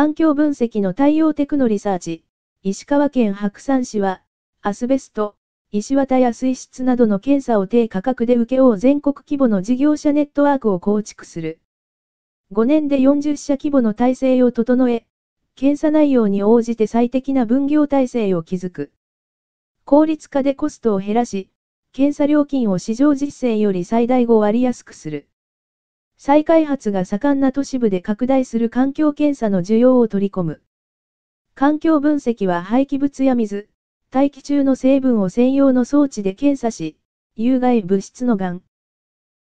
環境分析の対応テクノリサーチ、石川県白山市は、アスベスト、石綿や水質などの検査を低価格で請け負う全国規模の事業者ネットワークを構築する。5年で40社規模の体制を整え、検査内容に応じて最適な分業体制を築く。効率化でコストを減らし、検査料金を市場実践より最大5割安くする。再開発が盛んな都市部で拡大する環境検査の需要を取り込む。環境分析は廃棄物や水、大気中の成分を専用の装置で検査し、有害物質のがん、